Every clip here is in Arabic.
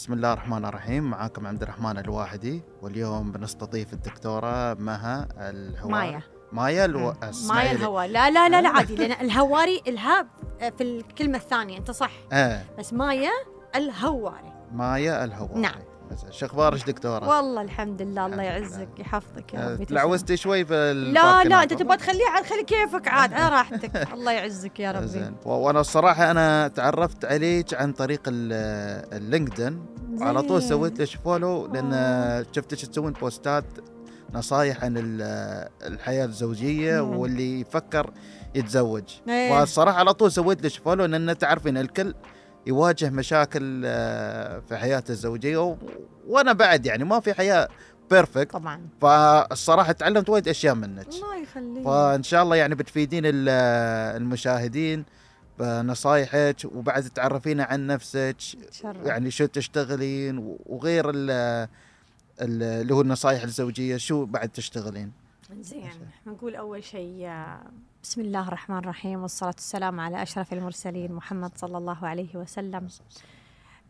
بسم الله الرحمن الرحيم معاكم عبد الرحمن الواحدي واليوم بنستضيف الدكتورة مها الهواري مايا مايا الو... مايا الهوا لا لا لا, لا عادي لأن الهواري الها آه، في الكلمة الثانية أنت صح آه. بس مايا الهواري مايا الهواري نعم شو اخبارك دكتوره؟ والله الحمد لله الله يعزك يحفظك يا رب أه، تعوزتي شوي في لا لا انت تبغى تخليه عاد خلي كيفك عاد على راحتك الله يعزك يا ربي زين وانا الصراحه انا تعرفت عليك عن طريق اللينكدن آه. نعم. إيه. على طول سويت لك فولو لان شفتك تسوين بوستات نصايح عن الحياه الزوجيه مم. واللي يفكر يتزوج فالصراحه على طول سويت لك فولو لان تعرفين الكل يواجه مشاكل آه، في حياته الزوجيه وانا بعد يعني ما في حياه بيرفكت طبعا فالصراحه تعلمت وايد اشياء منك الله يخليك فان شاء الله يعني بتفيدين المشاهدين بنصايحك وبعد تعرفينا عن نفسك يعني شو تشتغلين وغير اللي هو النصايح الزوجيه شو بعد تشتغلين زين نقول أول شيء آه، بسم الله الرحمن الرحيم والصلاة والسلام على أشرف المرسلين محمد صلى الله عليه وسلم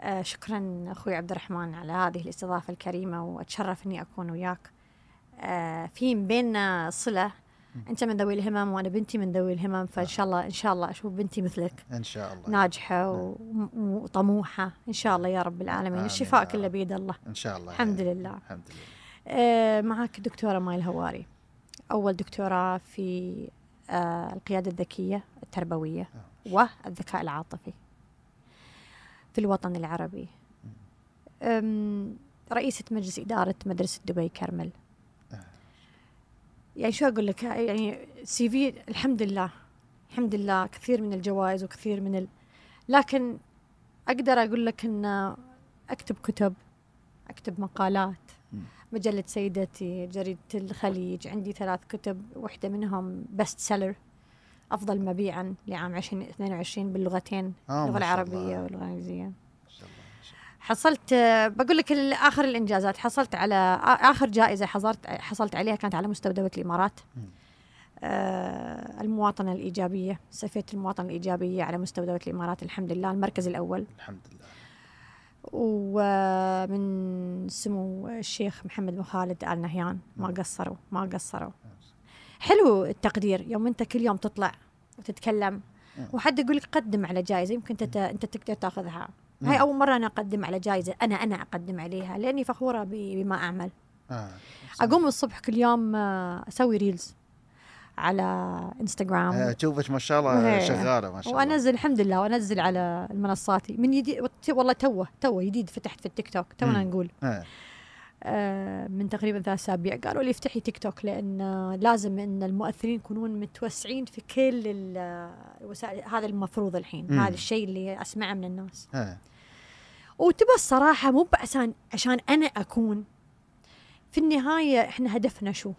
آه شكرا أخوي عبد الرحمن على هذه الاستضافة الكريمة وأتشرف أني أكون وياك آه في بيننا صلة انت من ذوي الهمم وانا بنتي من ذوي الهمم آه. فان شاء الله ان شاء الله اشوف بنتي مثلك ان شاء الله ناجحه نعم. وطموحه ان شاء الله يا رب العالمين الشفاء كله بيد الله ان شاء الله الحمد لله الحمد لله آه، معك دكتوره ماي الهواري أول دكتوراه في آه، القيادة الذكية التربوية آه. والذكاء العاطفي في الوطن العربي رئيسة مجلس إدارة مدرسة دبي كرمل آه. يعني شو أقول لك يعني سي في الحمد لله الحمد لله كثير من الجوائز وكثير من ال... لكن أقدر أقول لك أن أكتب كتب أكتب مقالات مجلة سيدتي جريدة الخليج عندي ثلاث كتب واحدة منهم بست سيلر أفضل مبيعا لعام 2022 باللغتين اللغة آه، العربية واللغة الإنجليزية حصلت بقول لك اخر الانجازات حصلت على اخر جائزه حصلت حصلت عليها كانت على مستوى دوله الامارات آه المواطنه الايجابيه سفيت المواطنه الايجابيه على مستوى دوله الامارات الحمد لله المركز الاول الحمد لله ومن سمو الشيخ محمد بن خالد ال نهيان ما نعم. قصروا ما قصروا حلو التقدير يوم انت كل يوم تطلع وتتكلم نعم. وحد يقول لك قدم على جائزه يمكن انت نعم. انت تقدر تاخذها هاي اول مره انا اقدم على جائزه انا انا اقدم عليها لاني فخوره بما اعمل آه. اقوم الصبح كل يوم آه، اسوي ريلز على انستغرام اشوفك آه، ما شاء الله شغاله ما شاء الله وانزل الحمد لله وانزل على منصاتي من يدي والله توه توه جديد فتحت في التيك توك تونا نقول آه. آه من تقريبا ثلاث اسابيع قالوا لي افتحي تيك توك لان لازم ان المؤثرين يكونون متوسعين في كل الوسائل آه، هذا المفروض الحين مم. هذا الشيء اللي اسمعه من الناس وتبى الصراحه مو عشان عشان انا اكون في النهايه احنا هدفنا شو؟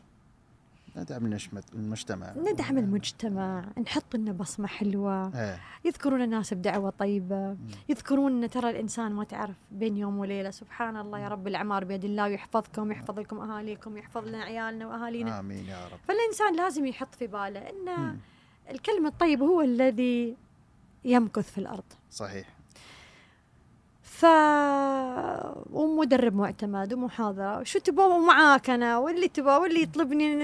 ندعم المجتمع ندعم المجتمع نحط لنا بصمة حلوة إيه. يذكرون الناس بدعوة طيبة مم. يذكرون ترى الإنسان ما تعرف بين يوم وليلة سبحان الله يا رب العمار بيد الله ويحفظكم يحفظ لكم أهاليكم يحفظ لنا عيالنا وأهالينا آمين يا رب فالإنسان لازم يحط في باله أن الكلمة الطيبة هو الذي يمكث في الأرض صحيح ف ومدرب معتمد ومحاضره شو تبغى ومعاك انا واللي تبغى واللي يطلبني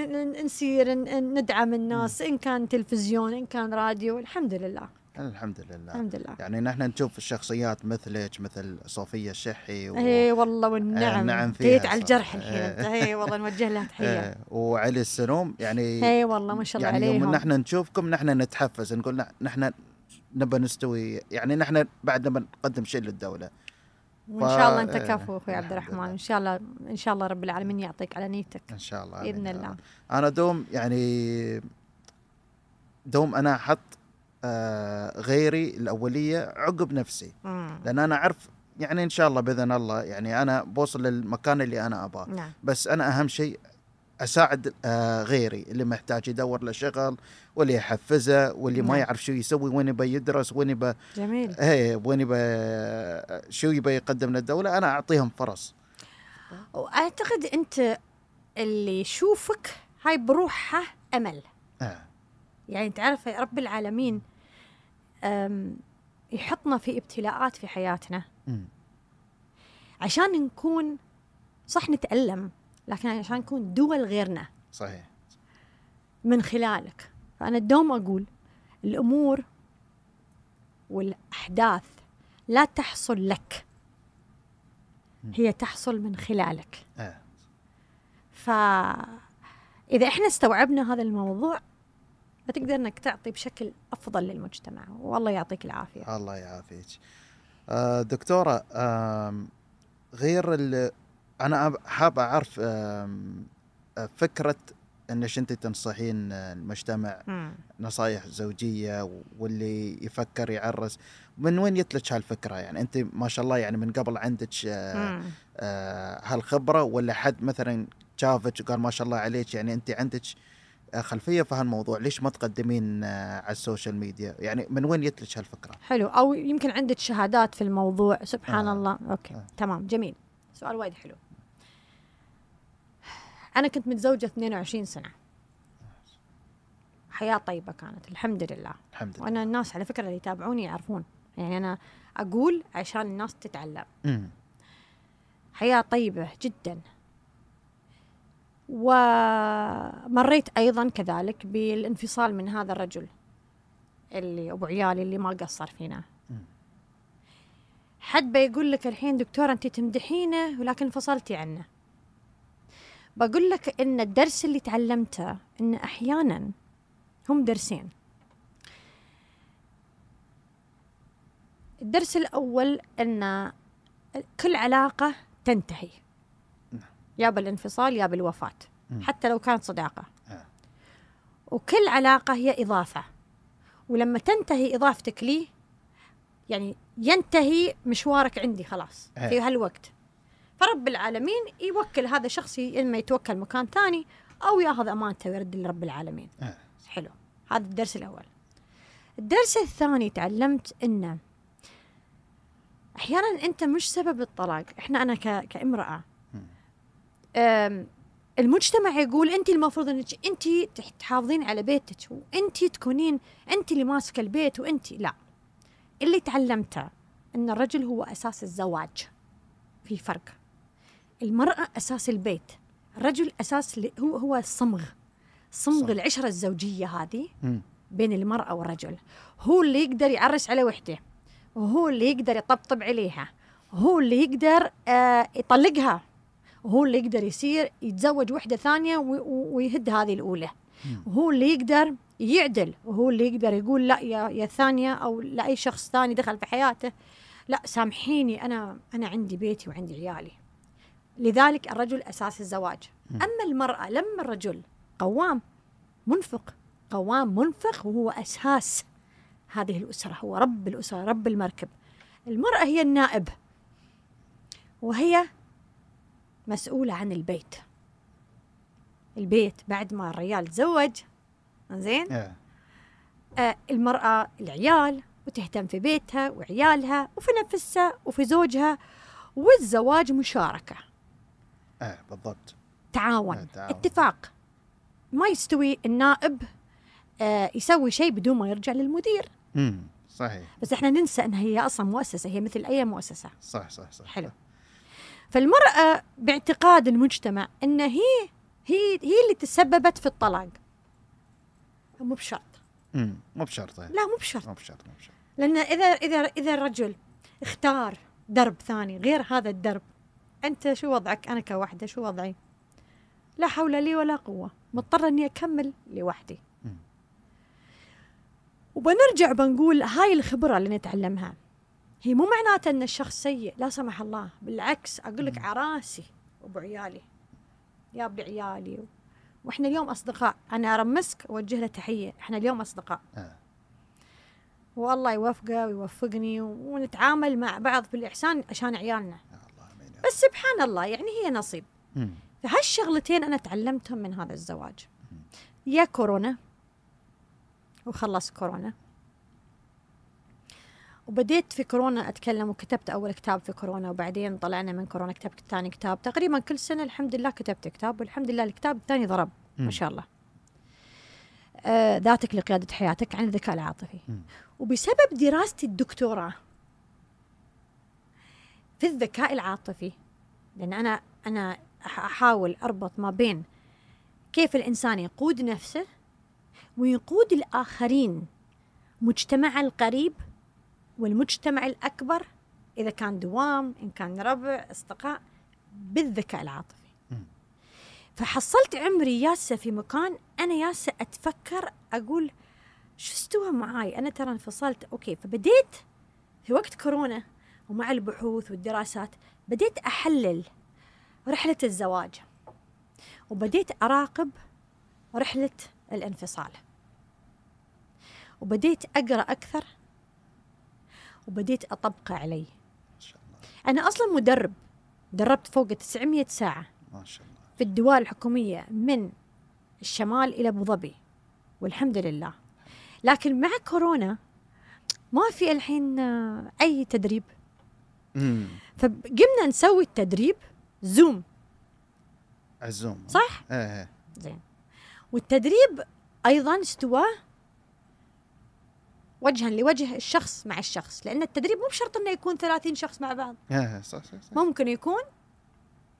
نسير ندعم الناس ان كان تلفزيون ان كان راديو الحمد لله الحمد لله الحمد لله يعني نحن نشوف الشخصيات مثلك مثل صوفية الشحي و... اي والله والنعم آه، نعم فيها جيت على الجرح آه. الحين اي والله نوجه لها آه، تحية وعلي السلوم يعني اي والله ما شاء الله يعني عليهم يوم نحن نشوفكم نحن نتحفز نقول نحن نبى نستوي يعني نحن بعد ما نقدم شيء للدولة وان شاء الله انت إيه، كفو اخوي عبد الرحمن ان شاء الله ان شاء الله رب العالمين يعطيك على نيتك ان شاء الله باذن الله انا دوم يعني دوم انا احط آه، غيري الاوليه عقب نفسي مم. لان انا اعرف يعني ان شاء الله باذن الله يعني انا بوصل للمكان اللي انا ابغاه نعم. بس انا اهم شيء اساعد آه، غيري اللي محتاج يدور له شغل واللي احفزه واللي ما نعم. يعرف شو يسوي وين يبى يدرس وين يبى جميل اي وين يبى شو يبى يقدم للدوله انا اعطيهم فرص واعتقد انت اللي يشوفك هاي بروحها امل آه. يعني تعرف رب العالمين يحطنا في ابتلاءات في حياتنا مم. عشان نكون صح نتألم لكن عشان نكون دول غيرنا صحيح من خلالك فأنا دوم أقول الأمور والأحداث لا تحصل لك هي تحصل من خلالك آه. ف اذا إحنا استوعبنا هذا الموضوع فتقدر انك تعطي بشكل افضل للمجتمع والله يعطيك العافيه الله يعافيك آه، دكتوره غير انا حاب اعرف فكره انك انت تنصحين آه، المجتمع م. نصايح زوجيه واللي يفكر يعرس من وين جت هالفكره يعني انت ما شاء الله يعني من قبل عندك آه، آه، هالخبره ولا حد مثلا شافك وقال ما شاء الله عليك يعني انت عندك خلفيه في هالموضوع ليش ما تقدمين على السوشيال ميديا يعني من وين جت هالفكره حلو او يمكن عندك شهادات في الموضوع سبحان آه. الله اوكي آه. تمام جميل سؤال وايد حلو أنا كنت متزوجة 22 سنة حياة طيبة كانت الحمد لله الحمد لله وأنا الناس على فكرة اللي يتابعوني يعرفون يعني أنا أقول عشان الناس تتعلم مم. حياة طيبة جدا ومريت أيضا كذلك بالانفصال من هذا الرجل اللي أبو عيالي اللي ما قصر فينا مم. حد بيقول لك الحين دكتورة أنت تمدحينه ولكن انفصلتي عنه بقول لك ان الدرس اللي تعلمته ان احيانا هم درسين الدرس الاول ان كل علاقه تنتهي نعم. يا بالانفصال يا بالوفاه حتى لو كانت صداقه آه. وكل علاقه هي اضافه ولما تنتهي اضافتك لي يعني ينتهي مشوارك عندي خلاص آه. في هالوقت فرب العالمين يوكل هذا الشخص اما يتوكل مكان ثاني او ياخذ امانته ويرد لرب العالمين آه. حلو هذا الدرس الاول الدرس الثاني تعلمت انه احيانا انت مش سبب الطلاق احنا انا ك... كامراه المجتمع يقول انت المفروض انك انت تحافظين على بيتك وانت تكونين انت اللي ماسكه البيت وانت لا اللي تعلمته ان الرجل هو اساس الزواج في فرق المرأة أساس البيت الرجل أساس هو هو الصمغ صمغ صح. العشرة الزوجية هذه بين المرأة والرجل هو اللي يقدر يعرس على وحده وهو اللي يقدر يطبطب عليها هو اللي يقدر آه يطلقها وهو اللي يقدر يصير يتزوج وحده ثانيه ويهد هذه الاولى وهو اللي يقدر يعدل وهو اللي يقدر يقول لا يا يا ثانيه او لاي شخص ثاني دخل في حياته لا سامحيني انا انا عندي بيتي وعندي عيالي لذلك الرجل أساس الزواج أما المرأة لما الرجل قوام منفق قوام منفق وهو أساس هذه الأسرة هو رب الأسرة رب المركب المرأة هي النائب وهي مسؤولة عن البيت البيت بعد ما الرجال تزوج زين إيه. آه المرأة العيال وتهتم في بيتها وعيالها وفي نفسها وفي زوجها والزواج مشاركه ايه بالضبط تعاون, آه تعاون. اتفاق ما يستوي النائب آه يسوي شيء بدون ما يرجع للمدير امم صحيح بس احنا ننسى انها هي اصلا مؤسسه هي مثل اي مؤسسه صح صح صح حلو فالمراه باعتقاد المجتمع ان هي هي هي اللي تسببت في الطلاق مو بشرط امم مو بشرط إيه. لا مو بشرط مو بشرط مو بشرط لان اذا اذا اذا الرجل اختار درب ثاني غير هذا الدرب أنت شو وضعك أنا كوحدة شو وضعي لا حول لي ولا قوة مضطرة أني أكمل لوحدي وبنرجع بنقول هاي الخبرة اللي نتعلمها هي مو معناته أن الشخص سيء لا سمح الله بالعكس أقول لك عراسي ابو عيالي يا أبو عيالي واحنا اليوم اصدقاء انا ارمسك اوجه له تحيه احنا اليوم اصدقاء آه. والله يوفقه ويوفقني ونتعامل مع بعض بالاحسان عشان عيالنا بس سبحان الله يعني هي نصيب فهالشغلتين انا تعلمتهم من هذا الزواج يا كورونا وخلص كورونا وبديت في كورونا اتكلم وكتبت اول كتاب في كورونا وبعدين طلعنا من كورونا كتبت ثاني كتاب تقريبا كل سنه الحمد لله كتبت كتاب والحمد لله الكتاب الثاني ضرب ما شاء الله آه ذاتك لقياده حياتك عن الذكاء العاطفي وبسبب دراستي الدكتوراه في الذكاء العاطفي لأن أنا أنا أحاول أربط ما بين كيف الإنسان يقود نفسه ويقود الآخرين مجتمع القريب والمجتمع الأكبر إذا كان دوام إن كان ربع أصدقاء بالذكاء العاطفي فحصلت عمري ياسة في مكان أنا ياسة أتفكر أقول شو استوى معاي أنا ترى انفصلت أوكي فبديت في وقت كورونا ومع البحوث والدراسات بديت أحلل رحلة الزواج وبديت أراقب رحلة الانفصال وبديت أقرأ أكثر وبديت أطبقه علي أنا أصلا مدرب دربت فوق 900 ساعة ما شاء الله في الدول الحكومية من الشمال إلى أبو ظبي والحمد لله لكن مع كورونا ما في الحين آه، أي تدريب فجبنا نسوي التدريب زوم الزوم صح؟ إيه،, ايه زين والتدريب ايضا استوى وجها لوجه الشخص مع الشخص لان التدريب مو بشرط انه يكون 30 شخص مع بعض إيه،, ايه صح, صح, صح ممكن يكون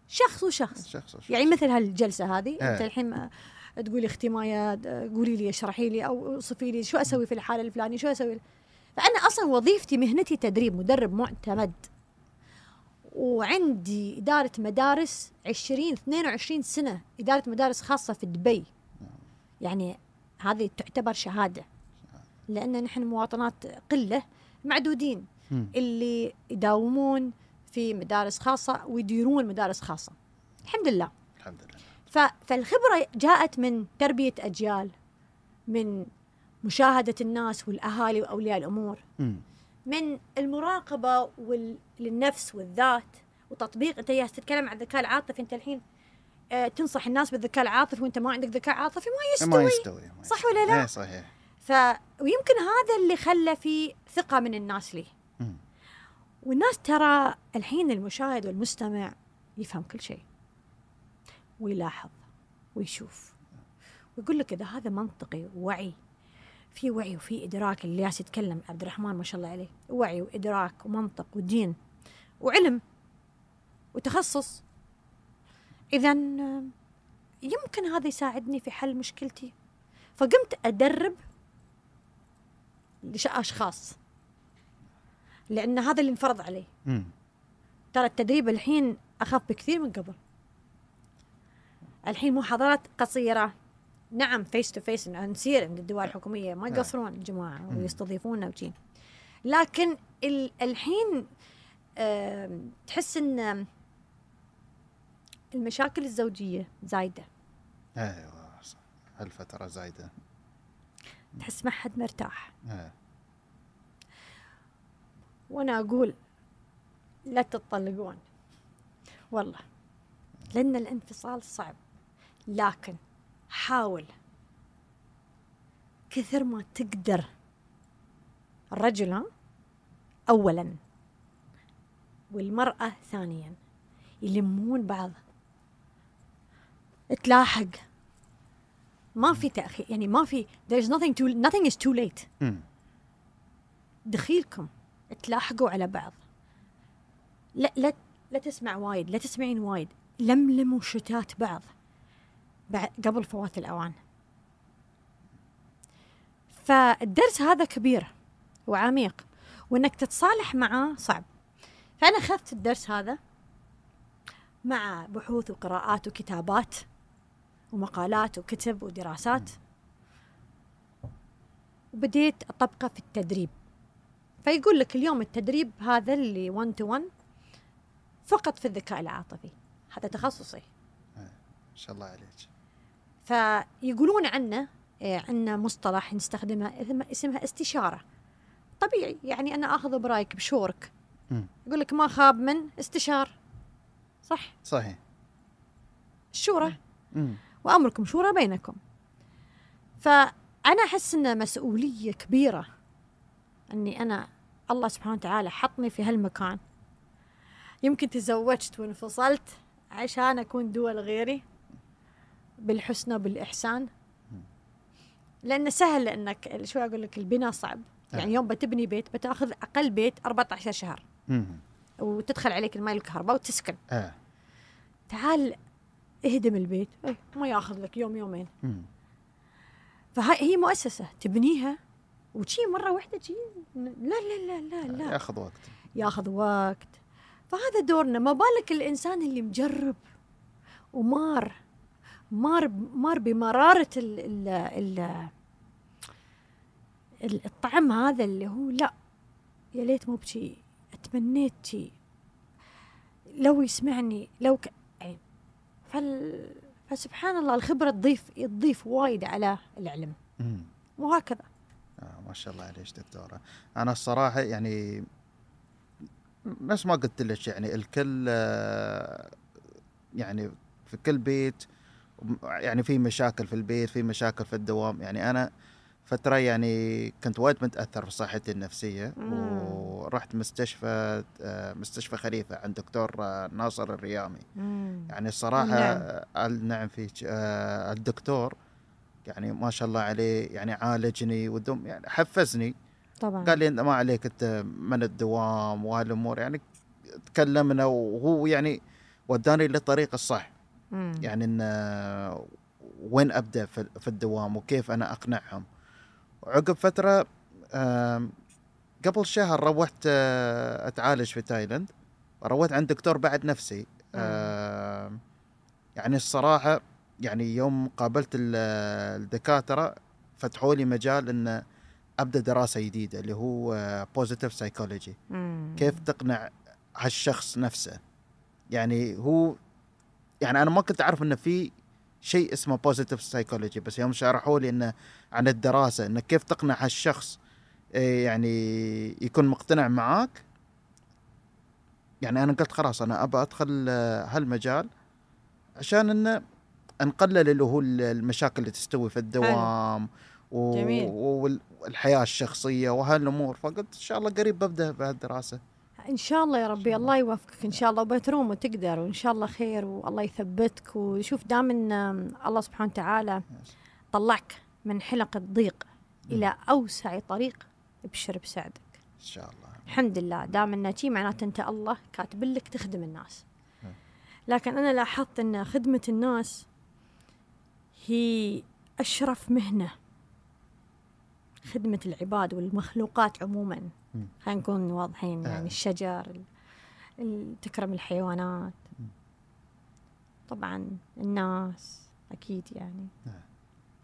شخص وشخص شخص وشخص يعني مثل هالجلسه هذه إيه. انت الحين تقولي اختي مايا قولي لي اشرحي لي او اوصفي لي شو اسوي في الحاله الفلانيه شو اسوي فانا اصلا وظيفتي مهنتي تدريب مدرب معتمد وعندي إدارة مدارس 20 22 سنة إدارة مدارس خاصة في دبي يعني هذه تعتبر شهادة لأن نحن مواطنات قلة معدودين اللي يداومون في مدارس خاصة ويديرون مدارس خاصة الحمد لله الحمد لله فالخبرة جاءت من تربية أجيال من مشاهدة الناس والأهالي وأولياء الأمور م. من المراقبة وال... للنفس والذات وتطبيق انت تتكلم عن الذكاء العاطفي انت الحين آه تنصح الناس بالذكاء العاطفي وانت ما عندك ذكاء عاطفي ما يستوي ما يستوي, ما يستوي. صح ولا لا؟ إيه، صحيح ف ويمكن هذا اللي خلى في ثقة من الناس لي والناس ترى الحين المشاهد والمستمع يفهم كل شيء ويلاحظ ويشوف ويقول لك إذا هذا منطقي ووعي في وعي وفي ادراك اللي جالس يتكلم عبد الرحمن ما شاء الله عليه وعي وادراك ومنطق ودين وعلم وتخصص اذا يمكن هذا يساعدني في حل مشكلتي فقمت ادرب اشخاص لان هذا اللي انفرض علي ترى التدريب الحين اخف بكثير من قبل الحين محاضرات قصيره نعم فيس تو فيس نصير عند الدول الحكوميه ما نعم. يقصرون الجماعه ويستضيفونا وشي لكن الحين تحس ان المشاكل الزوجيه زايده ايوه صح هالفتره زايده تحس ما حد مرتاح أيوة. وانا اقول لا تتطلقون والله لان الانفصال صعب لكن حاول كثر ما تقدر الرجل أولا والمرأة ثانيا يلمون بعض تلاحق ما في تأخير يعني ما في is nothing too nothing is too late دخيلكم تلاحقوا على بعض لا لا لا تسمع وايد لا تسمعين وايد لملموا شتات بعض قبل فوات الأوان فالدرس هذا كبير وعميق وإنك تتصالح معه صعب فأنا أخذت الدرس هذا مع بحوث وقراءات وكتابات ومقالات وكتب ودراسات وبديت أطبقه في التدريب فيقول لك اليوم التدريب هذا اللي 1 تو 1 فقط في الذكاء العاطفي هذا تخصصي ما إيه، شاء الله عليك فيقولون عنه إيه، عندنا مصطلح نستخدمه اسمها استشارة طبيعي يعني أنا أخذ برأيك بشورك يقول لك ما خاب من استشار صح صحيح الشورى وأمركم شورى بينكم فأنا أحس أن مسؤولية كبيرة أني أنا الله سبحانه وتعالى حطني في هالمكان يمكن تزوجت وانفصلت عشان أكون دول غيري بالحسنى بالإحسان لأنه سهل أنك شو أقول لك البناء صعب نعم. يعني يوم بتبني بيت بتاخذ أقل بيت 14 شهر وتدخل عليك الماء والكهرباء وتسكن آه. تعال اهدم البيت إيه، ما ياخذ لك يوم يومين فهي هي مؤسسه تبنيها وشي مره واحده شي لا لا لا لا لا آه، ياخذ وقت ياخذ وقت فهذا دورنا ما بالك الانسان اللي مجرب ومار مار مار بمرارة ال ال ال الطعم هذا اللي هو لا يا ليت مو بشي تمنيت شي لو يسمعني لو ك... يعني فال... فسبحان الله الخبرة تضيف تضيف وايد على العلم مم. وهكذا آه ما شاء الله عليك دكتورة أنا الصراحة يعني نفس ما قلت لك يعني الكل آه، يعني في كل بيت يعني في مشاكل في البيت في مشاكل في الدوام يعني انا فترة يعني كنت وايد متأثر في صحتي النفسية مم. ورحت مستشفى آه، مستشفى خليفة عند دكتور آه، ناصر الريامي مم. يعني الصراحة نعم, نعم فيك آه، الدكتور يعني ما شاء الله عليه يعني عالجني ودم يعني حفزني طبعا قال لي انت ما عليك انت من الدوام وهالامور يعني تكلمنا وهو يعني وداني للطريق الصح مم. يعني ان وين ابدا في الدوام وكيف انا اقنعهم وعقب فتره قبل شهر روحت آه، اتعالج في تايلند روحت عند دكتور بعد نفسي مم. يعني الصراحه يعني يوم قابلت الدكاتره فتحوا لي مجال ان ابدا دراسه جديده اللي هو بوزيتيف آه، سايكولوجي كيف تقنع هالشخص نفسه يعني هو يعني انا ما كنت اعرف انه في شيء اسمه بوزيتيف سايكولوجي بس يوم شرحوا لي انه عن الدراسه انك كيف تقنع هالشخص إيه، يعني يكون مقتنع معاك يعني انا قلت خلاص انا ابى ادخل آه، هالمجال عشان انه نقلل اللي هو المشاكل اللي تستوي في الدوام و... والحياه الشخصيه وهالامور فقلت ان شاء الله قريب ببدا بهالدراسه ان شاء الله يا ربي الله يوفقك ان شاء الله وبتروم وتقدر وان شاء الله خير والله يثبتك وشوف دام ان الله سبحانه وتعالى طلعك من حلق الضيق الى اوسع طريق ابشر بسعدك ان شاء الله الحمد لله دام انه شي معناته انت الله كاتب لك تخدم الناس لكن انا لاحظت ان خدمه الناس هي اشرف مهنه خدمه العباد والمخلوقات عموما خلينا نكون واضحين آه. يعني الشجر تكرم الحيوانات طبعا الناس أكيد يعني آه.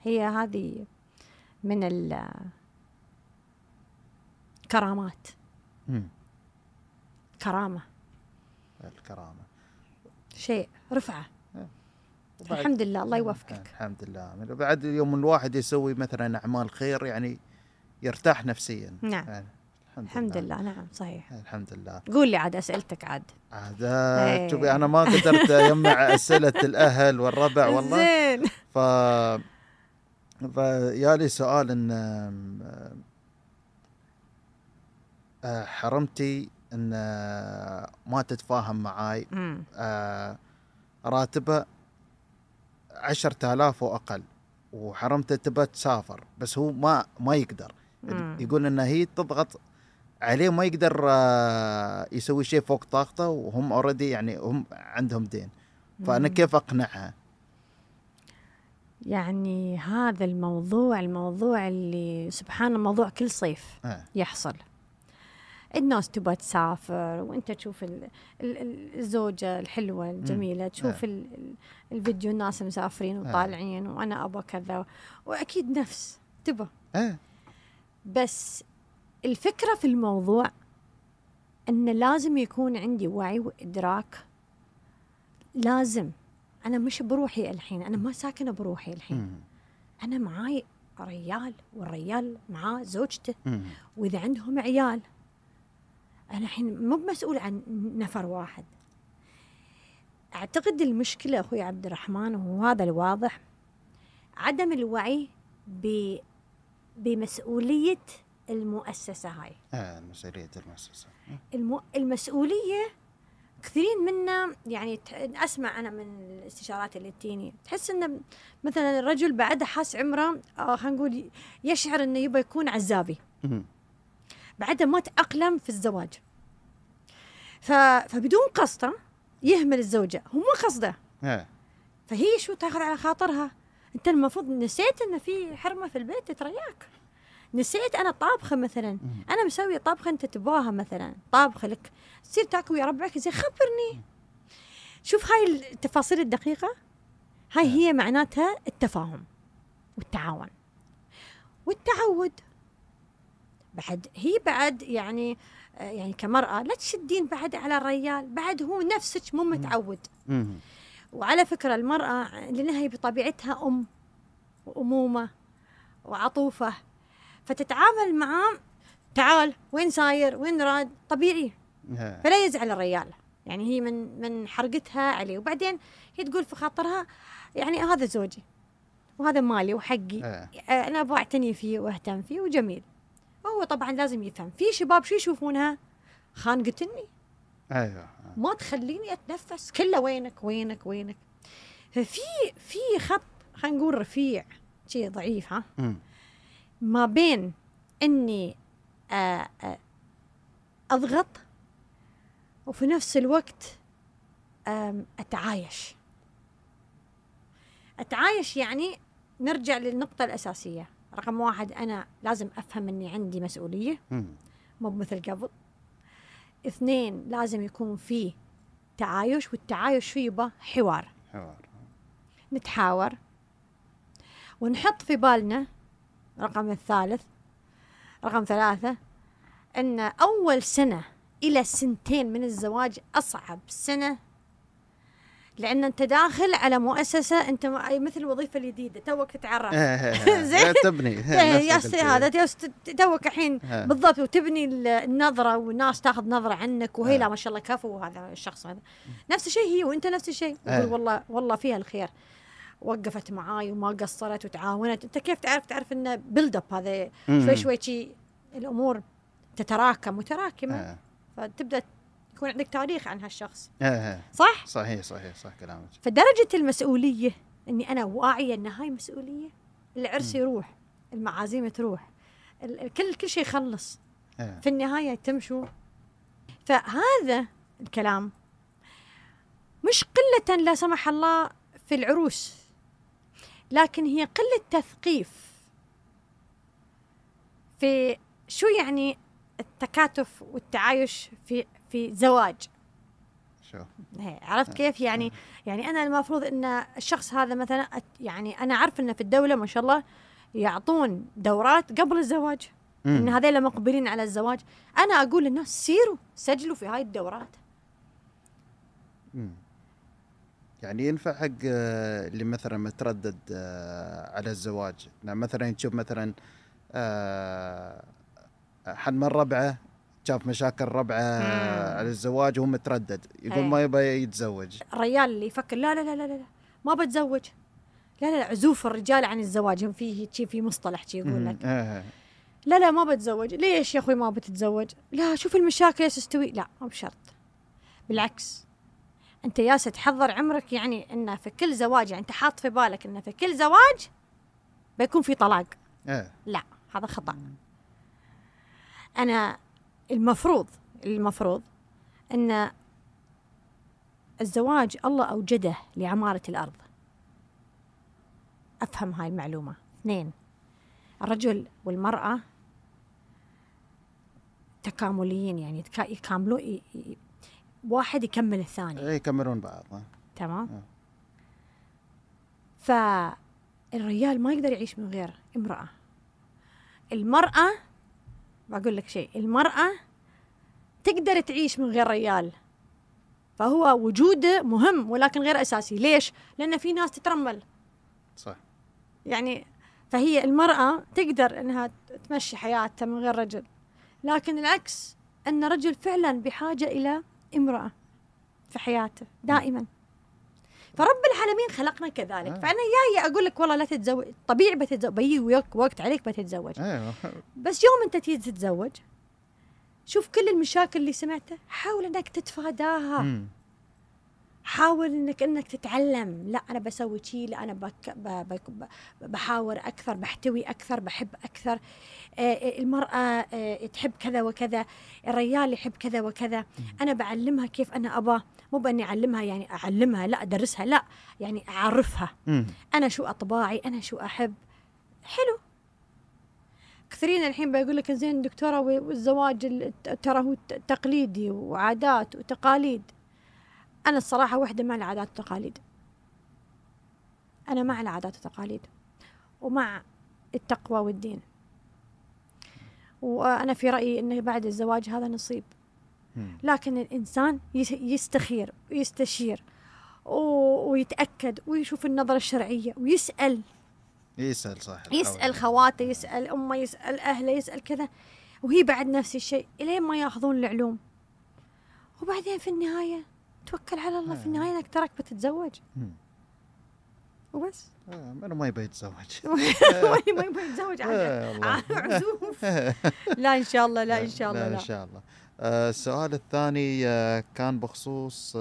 هي هذه من الكرامات كرامة الكرامة شيء رفعة آه. الحمد لله الله يوفقك الحمد لله وبعد يوم الواحد يسوي مثلا أعمال خير يعني يرتاح نفسيا نعم يعني الحمد, الحمد لله. لله نعم صحيح الحمد لله قول لي عاد اسئلتك عاد عاد إيه. شوفي انا ما قدرت اجمع اسئله الاهل والربع والله زين ف لي سؤال ان آه، حرمتي ان آه، ما تتفاهم معاي آه، راتبه عشرة آلاف وأقل وحرمته تبى تسافر بس هو ما ما يقدر يقول ان هي تضغط عليه ما يقدر آه، يسوي شيء فوق طاقته وهم اوريدي يعني هم عندهم دين فانا كيف اقنعها؟ يعني هذا الموضوع الموضوع اللي سبحان الموضوع كل صيف آه. يحصل الناس تبغى تسافر وانت تشوف الزوجه الحلوه الجميله تشوف آه. الفيديو الناس مسافرين وطالعين وانا ابغى كذا واكيد نفس تبغى بس الفكرة في الموضوع أن لازم يكون عندي وعي وإدراك لازم أنا مش بروحي الحين أنا ما ساكنة بروحي الحين أنا معاي ريال والريال معاه زوجته وإذا عندهم عيال أنا الحين مو مسؤول عن نفر واحد أعتقد المشكلة أخوي عبد الرحمن وهذا الواضح عدم الوعي ب بمسؤولية المؤسسه هاي آه مسؤوليه المؤسسه إيه. المو... المسؤوليه كثيرين منا يعني اسمع انا من الاستشارات اللي تجيني تحس انه مثلا الرجل بعدها حاس عمره آه خلينا نقول يشعر انه يبغى يكون عزابي بعدها ما تاقلم في الزواج ف... فبدون قصده يهمل الزوجه هو مو قصده آه. فهي شو تاخذ على خاطرها انت المفروض نسيت ان في حرمه في البيت ترياك نسيت انا طابخه مثلا انا مسويه طبخه انت تبغاها مثلا طابخه لك تصير تاكل ويا ربعك زين خبرني شوف هاي التفاصيل الدقيقه هاي نعم. هي معناتها التفاهم والتعاون والتعود بعد هي بعد يعني آه، يعني كمرأة لا تشدين بعد على الريال بعد هو نفسك مو متعود وعلى فكرة المرأة لأنها بطبيعتها أم وأمومة وعطوفة فتتعامل معاه تعال وين ساير وين راد طبيعي نعم. فلا يزعل الرجال يعني هي من من حرقتها عليه وبعدين هي تقول في خاطرها يعني هذا زوجي وهذا مالي وحقي نعم. آه. انا ابغى اعتني فيه واهتم فيه وجميل وهو طبعا لازم يفهم في شباب شو يشوفونها خانقتني ايوه ما تخليني اتنفس كله وينك وينك وينك ففي في خط خلينا نقول رفيع شيء ضعيف ها مم. ما بين اني آه، آه، اضغط وفي نفس الوقت اتعايش اتعايش يعني نرجع للنقطة الأساسية رقم واحد أنا لازم أفهم أني عندي مسؤولية مو مثل قبل اثنين لازم يكون في تعايش والتعايش فيه يبقى حوار حوار نتحاور ونحط في بالنا رقم الثالث رقم ثلاثة أن أول سنة إلى سنتين من الزواج أصعب سنة لان انت داخل على مؤسسه انت مثل الوظيفه الجديده توك تتعرف إيه، إيه، إيه، زين تبني هذا توك الحين بالضبط وتبني النظره والناس تاخذ نظره عنك وهي لا ما شاء الله كفو هذا الشخص هذا نفس الشيء هي وانت نفس الشيء والله والله فيها الخير وقفت معاي وما قصرت وتعاونت انت كيف تعرف تعرف انه بيلد اب هذا شوي شوي شي الامور تتراكم متراكمه آه. فتبدا يكون عندك تاريخ عن هالشخص آه،, آه. صح صحيح صحيح صح كلامك فدرجه المسؤوليه اني انا واعيه ان هاي مسؤوليه العرس يروح المعازيم تروح كل كل شيء يخلص آه. في النهايه تمشوا فهذا الكلام مش قله لا سمح الله في العروس لكن هي قلة تثقيف في شو يعني التكاتف والتعايش في في زواج شو إيه، عرفت آه، كيف يعني آه. يعني انا المفروض ان الشخص هذا مثلا يعني انا عارف انه في الدوله ما شاء الله يعطون دورات قبل الزواج مم. ان هذيلا مقبلين على الزواج انا اقول للناس سيروا سجلوا في هاي الدورات يعني ينفع حق آه، اللي مثلا متردد آه، على الزواج يعني مثلا تشوف مثلا آه، حد من ربعه شاف مشاكل ربعه مم. على الزواج وهو متردد يقول إيه. ما يبغى يتزوج الرجال اللي يفكر لا لا لا لا لا ما بتزوج لا لا لا عزوف الرجال عن الزواج هم فيه شيء في مصطلح شيء يقول لك إيه، إيه. لا لا ما بتزوج ليش يا اخوي ما بتتزوج لا شوف المشاكل ايش تستوي لا مو بشرط بالعكس انت ياسة تحضر عمرك يعني انه في كل زواج يعني انت حاط في بالك انه في كل زواج بيكون في طلاق أه. لا هذا خطا انا المفروض المفروض ان الزواج الله اوجده لعماره الارض افهم هاي المعلومه اثنين الرجل والمراه تكامليين يعني يكاملون واحد يكمل الثاني اي يكملون بعض آه. تمام آه. فالرجال ما يقدر يعيش من غير امرأة المرأة بقول لك شيء المرأة تقدر تعيش من غير ريال فهو وجوده مهم ولكن غير اساسي ليش لان في ناس تترمل صح يعني فهي المراه تقدر انها تمشي حياتها من غير رجل لكن العكس ان رجل فعلا بحاجه الى امرأة في حياته دائما فرب العالمين خلقنا كذلك آه. فانا جايه اقول لك والله لا تتزوج طبيعي بتتزوج بيجي وقت عليك بتتزوج إيه. بس يوم انت تيجي تتزوج شوف كل المشاكل اللي سمعتها حاول انك تتفاداها حاول انك انك تتعلم لا انا بسوي شيء لا انا بك بك بحاور اكثر بحتوي اكثر بحب اكثر آه، آه، المراه آه، تحب كذا وكذا الرجال يحب كذا وكذا انا بعلمها كيف انا ابا مو باني اعلمها يعني اعلمها لا ادرسها لا يعني اعرفها انا شو اطباعي انا شو احب حلو كثيرين الحين بيقول لك زين دكتوره والزواج ترى هو تقليدي وعادات وتقاليد أنا الصراحة وحدة مع العادات والتقاليد أنا مع العادات والتقاليد ومع التقوى والدين وأنا في رأيي أنه بعد الزواج هذا نصيب لكن الإنسان يستخير ويستشير ويتأكد ويشوف النظرة الشرعية ويسأل يسأل صح يسأل خواته يسأل أمه يسأل أهله يسأل كذا وهي بعد نفس الشيء إلين ما ياخذون العلوم وبعدين في النهاية توكل على الله في نعم. النهايه انك تراك بتتزوج وبس آه، انا ما يبي يتزوج ما يبي يتزوج عزوف لا ان شاء الله لا ان شاء الله لا ان شاء الله آه، السؤال الثاني آه، كان بخصوص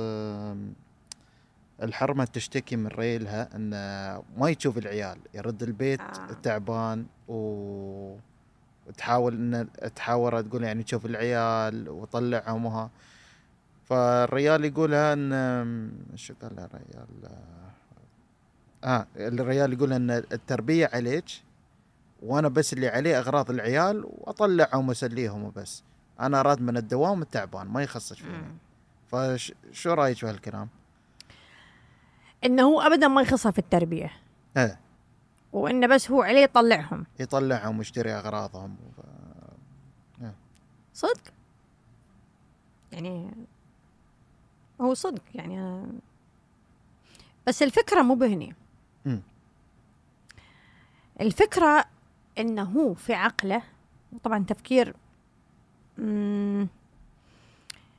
الحرمة تشتكي من ريلها أن ما يشوف العيال يرد البيت آه. تعبان وتحاول أن تحاول تقول يعني تشوف العيال وطلعهم وها فالريال يقولها ان شو قال الريال اه الريال يقول ان التربيه عليك وانا بس اللي عليه اغراض العيال واطلعهم واسليهم وبس انا راد من الدوام التعبان ما يخصك فيني فشو رايك بهالكلام؟ انه هو ابدا ما يخصها في التربيه ايه وانه بس هو عليه يطلعهم يطلعهم ويشتري اغراضهم ف... إيه. صدق يعني هو صدق يعني أنا بس الفكرة مو بهني الفكرة انه هو في عقله طبعا تفكير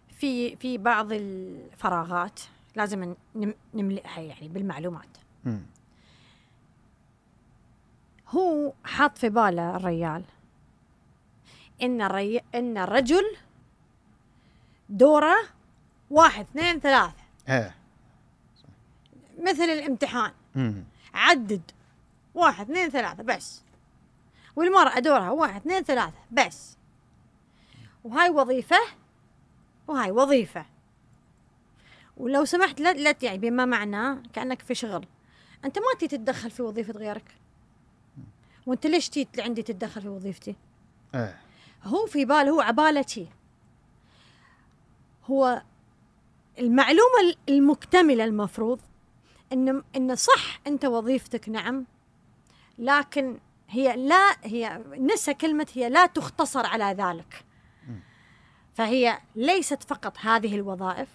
في في بعض الفراغات لازم نملئها يعني بالمعلومات هو حاط في باله الريال ان الري... ان الرجل دوره واحد اثنين ثلاثة ايه مثل الامتحان مم. عدد واحد اثنين ثلاثة بس والمرأة دورها واحد اثنين ثلاثة بس وهاي وظيفة وهاي وظيفة ولو سمحت لا لا يعني بما معناه كأنك في شغل أنت ما تي تتدخل في وظيفة غيرك وأنت ليش تي عندي تتدخل في وظيفتي؟ إيه هو في باله هو عبالتي هو المعلومة المكتملة المفروض إن إن صح أنت وظيفتك نعم لكن هي لا هي نسى كلمة هي لا تختصر على ذلك فهي ليست فقط هذه الوظائف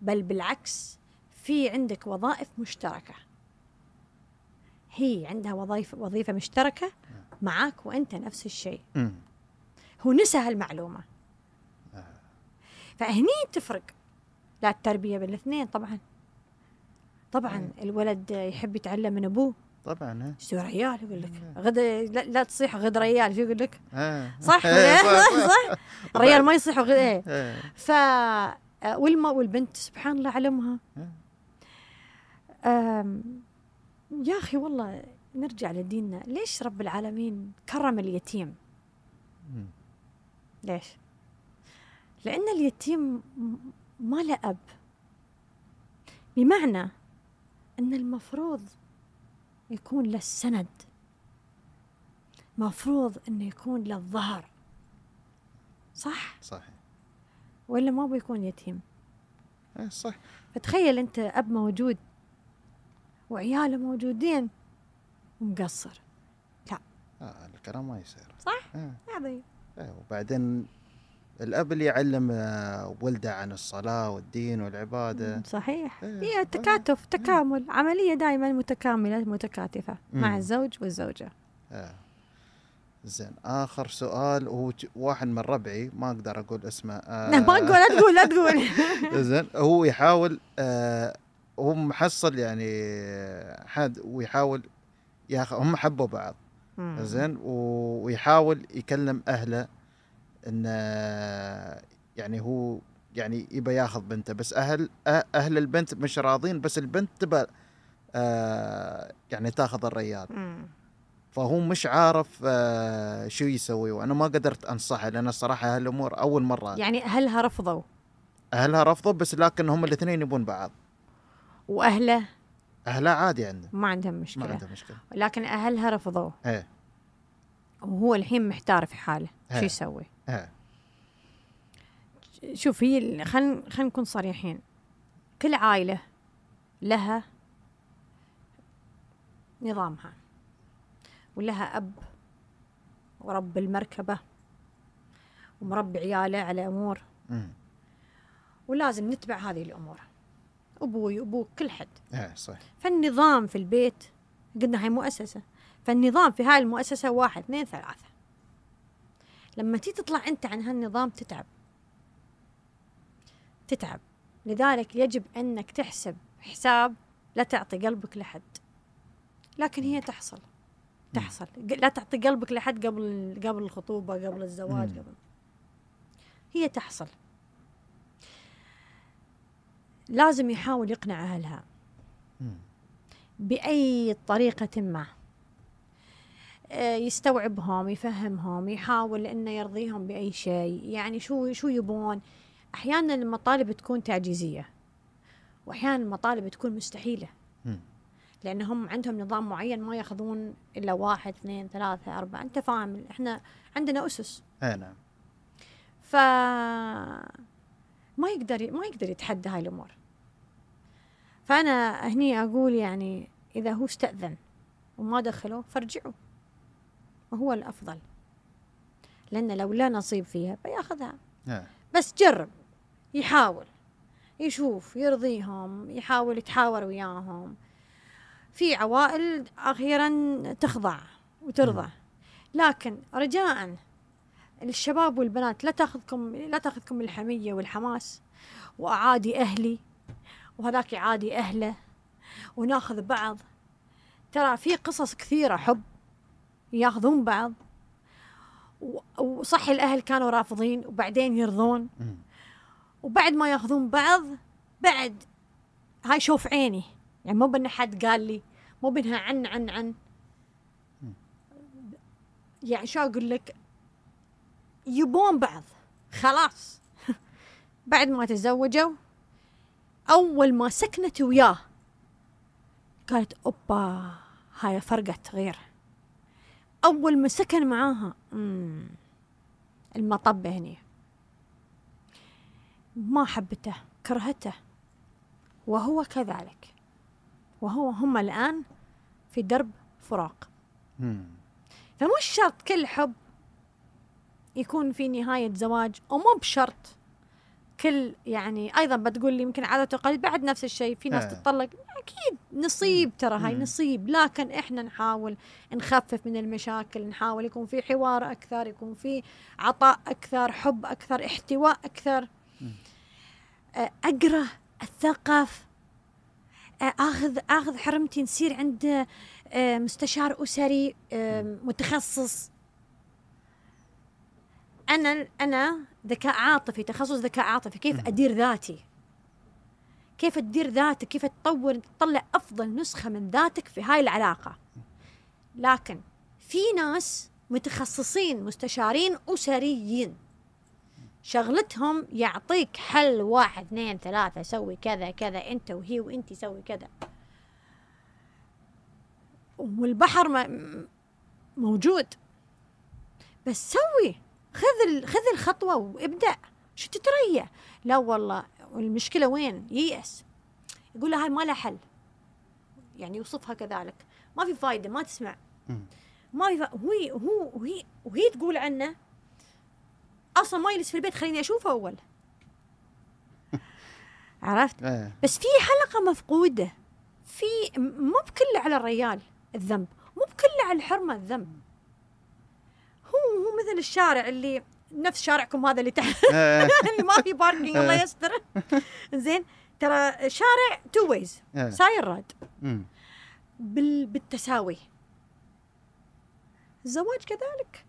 بل بالعكس في عندك وظائف مشتركة هي عندها وظيفة وظيفة مشتركة معك وأنت نفس الشيء هو نسى هالمعلومة آه. فهني تفرق لا التربية بالاثنين طبعا طبعا مم. إيه. الولد يحب يتعلم من ابوه طبعا إيه. شو ريال يقول لك إيه. غد لا, لا تصيح غد ريال شو يقول لك؟ صح صح ريال ما يصيح غد ايه ف والما والبنت سبحان الله علمها يا اخي والله نرجع لديننا ليش رب العالمين كرم اليتيم؟ ليش؟ لأن اليتيم ما له أب بمعنى أن المفروض يكون له السند مفروض أنه يكون له الظهر صح؟ صحيح ولا ما بيكون يتيم إيه، صح فتخيل أنت أب موجود وعياله موجودين ومقصر لا آه الكلام ما يصير صح؟ هذا آه. آه وبعدين الاب اللي يعلم آه، ولده عن الصلاه والدين والعباده صحيح إيه، هي تكاتف تكامل عمليه دائما متكامله متكاتفه مع الزوج والزوجه آه. زين اخر سؤال هو واحد من ربعي ما اقدر اقول اسمه آه ما اقول لا تقول لا تقول زين هو يحاول آه هو محصل يعني آه، حد ويحاول ياخذ هم حبوا بعض زين ويحاول يكلم اهله ان يعني هو يعني يبى ياخذ بنته بس اهل اهل البنت مش راضين بس البنت تبى آه يعني تاخذ الرياض فهو مش عارف آه شو يسوي وانا ما قدرت انصحه لان الصراحه هالامور اول مره يعني اهلها رفضوا اهلها رفضوا بس لكن هم الاثنين يبون بعض واهله اهلها عادي عنده ما عندهم مشكله ما عندهم مشكله لكن اهلها رفضوا ايه وهو الحين محتار في حاله شو إيه. يسوي آه. شوف هي خلينا خلينا نكون صريحين كل عائله لها نظامها ولها اب ورب المركبه ومربي عياله على امور ولازم نتبع هذه الامور ابوي ابوك كل حد اه صح فالنظام في البيت قلنا هاي مؤسسه فالنظام في هاي المؤسسه واحد اثنين ثلاثه لما تيجي تطلع انت عن هالنظام تتعب تتعب لذلك يجب انك تحسب حساب لا تعطي قلبك لحد لكن هي تحصل تحصل لا تعطي قلبك لحد قبل قبل الخطوبه قبل الزواج قبل هي تحصل لازم يحاول يقنع اهلها باي طريقه ما آه، يستوعبهم يفهمهم يحاول انه يرضيهم باي شيء يعني شو شو يبون احيانا المطالب تكون تعجيزيه واحيانا المطالب تكون مستحيله لانهم عندهم نظام معين ما ياخذون الا واحد اثنين ثلاثه اربعه انت فاهم احنا عندنا اسس اي نعم ف ما يقدر ما يقدر يتحدى هاي الامور فانا هني اقول يعني اذا هو استاذن وما دخلوا فرجعوا وهو الأفضل لأن لو لا نصيب فيها بياخذها نعم بس جرب يحاول يشوف يرضيهم يحاول يتحاور وياهم في عوائل أخيرا تخضع وترضى نعم. لكن رجاء الشباب والبنات لا تاخذكم لا تاخذكم الحمية والحماس وأعادي أهلي وهذاك يعادي أهله وناخذ بعض ترى في قصص كثيرة حب ياخذون بعض وصح الاهل كانوا رافضين وبعدين يرضون وبعد ما ياخذون بعض بعد هاي شوف عيني يعني مو بان حد قال لي مو بانها عن عن عن يعني شو اقول لك يبون بعض خلاص بعد ما تزوجوا اول ما سكنت وياه قالت اوبا هاي فرقت غير أول ما سكن معاها المطبة هني ما حبته كرهته وهو كذلك وهو هم الآن في درب فراق فمش شرط كل حب يكون في نهاية زواج ومو بشرط كل يعني ايضا بتقول لي يمكن عادات وتقاليد بعد نفس الشيء في ناس إيه. تتطلق اكيد نصيب ترى هاي نصيب لكن احنا نحاول نخفف من المشاكل نحاول يكون في حوار اكثر يكون في عطاء اكثر حب اكثر احتواء اكثر اقرا اتثقف اخذ اخذ حرمتي نصير عند مستشار اسري متخصص انا انا ذكاء عاطفي تخصص ذكاء عاطفي كيف ادير ذاتي كيف تدير ذاتك كيف تطور تطلع افضل نسخه من ذاتك في هاي العلاقه لكن في ناس متخصصين مستشارين اسريين شغلتهم يعطيك حل واحد اثنين ثلاثة سوي كذا كذا انت وهي وانت سوي كذا والبحر موجود بس سوي خذ خذ الخطوه وابدا شو تتريى لا والله المشكله وين ييأس يقول لها هاي ما لها حل يعني يوصفها كذلك ما في فايده ما تسمع ما في وهي هو وهي وهي تقول عنه اصلا ما يجلس في البيت خليني اشوفه اول عرفت إيه. بس في حلقه مفقوده في مو بكله على الريال الذنب مو بكله على الحرمه الذنب مثل الشارع اللي نفس شارعكم هذا اللي تحت إيه، إيه. اللي ما في باركينج الله إيه. يستر زين ترى شارع تو ويز ساير راد بال... بالتساوي الزواج كذلك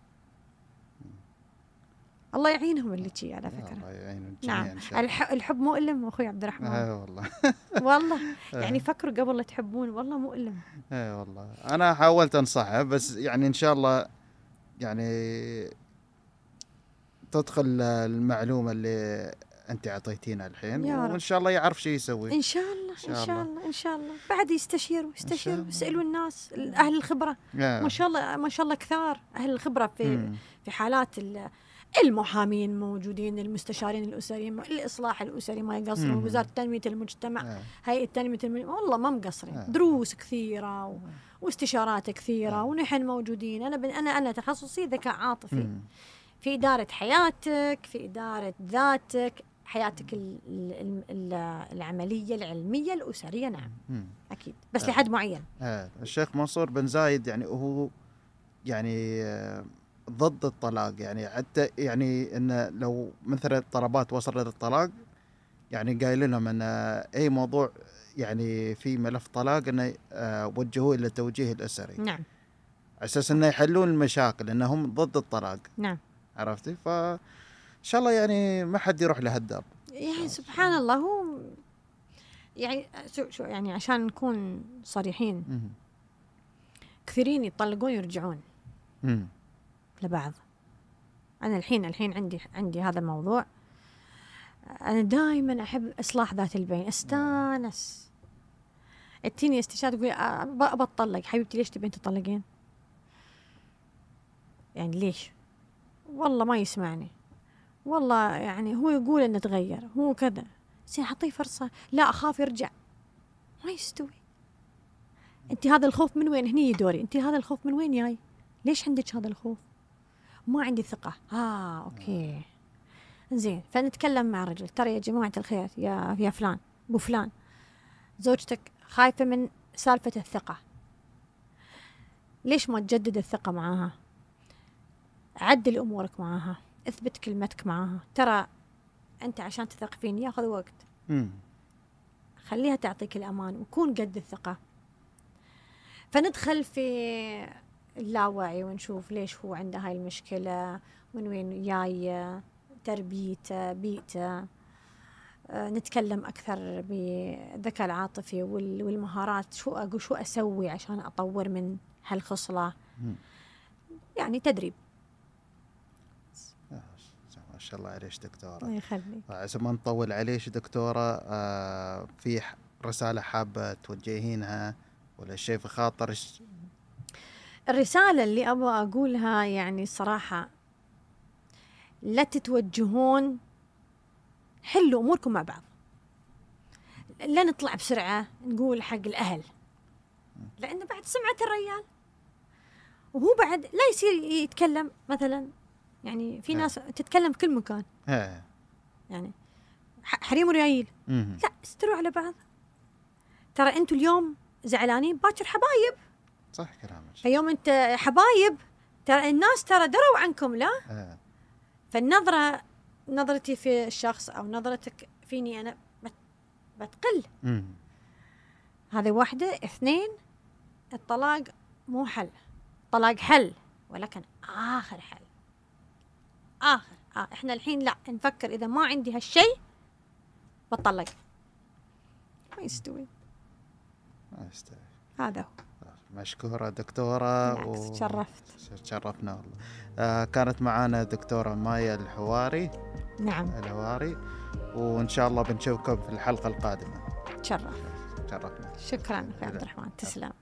الله يعينهم اللي تشي على فكره نعم. الله يعينهم نعم الح... الحب مؤلم اخوي عبد الرحمن اي والله والله يعني فكروا قبل لا تحبون والله مؤلم اي والله انا حاولت انصحه بس يعني ان شاء الله يعني تدخل المعلومه اللي انت اعطيتينا الحين يا رب. وان شاء الله يعرف شو يسوي ان شاء الله ان شاء, إن شاء الله. ان شاء الله بعد يستشيروا يستشيروا يسالوا الناس اهل الخبره ما شاء الله ما شاء الله كثار اهل الخبره في في حالات المحامين موجودين المستشارين الاسريين الاصلاح الاسري ما يقصرون وزاره تنميه المجتمع آه. هيئه تنميه المجتمع والله ما مقصرين آه. دروس كثيره و... إيه. واستشارات كثيره آه. ونحن موجودين انا بن... انا انا تخصصي ذكاء عاطفي مم. في اداره حياتك في اداره ذاتك حياتك ال العمليه العلميه الاسريه نعم مم. اكيد بس آه. لحد معين آه. الشيخ منصور بن زايد يعني هو يعني آه ضد الطلاق يعني حتى يعني ان لو مثلا الطلبات وصلت الطلاق يعني قايل لهم ان اي موضوع يعني في ملف طلاق انه آه، وجهوه الى التوجيه الاسري نعم على اساس انه يحلون المشاكل انهم ضد الطلاق نعم عرفتي ف ان شاء الله يعني ما حد يروح لهالدرب يعني سبحان الله هو يعني شو شو يعني عشان نكون صريحين كثيرين يطلقون يرجعون لبعض أنا الحين الحين عندي عندي هذا الموضوع أنا دائما أحب إصلاح ذات البين أستانس اديني استشارة تقولي آه، أبى حبيبتي ليش تبين تطلقين؟ يعني ليش؟ والله ما يسمعني والله يعني هو يقول انه تغير هو كذا زين اعطيه فرصه لا اخاف يرجع ما يستوي انت هذا الخوف من وين هني دوري انت هذا الخوف من وين جاي ليش عندك هذا الخوف ما عندي ثقه اه اوكي زين فنتكلم مع الرجل ترى يا جماعه الخير يا يا فلان ابو فلان زوجتك خايفه من سالفه الثقه ليش ما تجدد الثقه معاها عدل امورك معاها اثبت كلمتك معاها ترى انت عشان تثق فيني ياخذ وقت خليها تعطيك الامان وكون قد الثقه فندخل في اللاوعي ونشوف ليش هو عنده هاي المشكلة من وين جاية تربيته بيئته آه، نتكلم أكثر بالذكاء العاطفي والمهارات شو أقول شو أسوي عشان أطور من هالخصلة يعني تدريب ما شاء الله عليك دكتورة الله يخليك آه، ما نطول عليك دكتورة آه، في رسالة حابة توجهينها ولا شيء في خاطرك الرسالة اللي أبغى أقولها يعني الصراحة لا تتوجهون حلوا أموركم مع بعض لا نطلع بسرعة نقول حق الأهل لأنه بعد سمعة الريال وهو بعد لا يصير يتكلم مثلا يعني في إيه. ناس تتكلم في كل مكان إيه. يعني حريم وريايل لا استروا على بعض ترى انتم اليوم زعلانين باكر حبايب صح كلامك فيوم انت حبايب ترى الناس ترى دروا عنكم لا؟ آه. فالنظره نظرتي في الشخص او نظرتك فيني انا بتقل هذه واحده اثنين الطلاق مو حل طلاق حل ولكن اخر حل اخر آه احنا الحين لا نفكر اذا ما عندي هالشيء بطلق ما يستوي ما يستوي هذا هو مشكورة دكتورة و... تشرفت تشرفنا والله آه كانت معانا دكتورة مايا الحواري نعم الحواري وإن شاء الله بنشوفكم في الحلقة القادمة تشرف تشرفنا شكرا أخي عبد الرحمن تسلم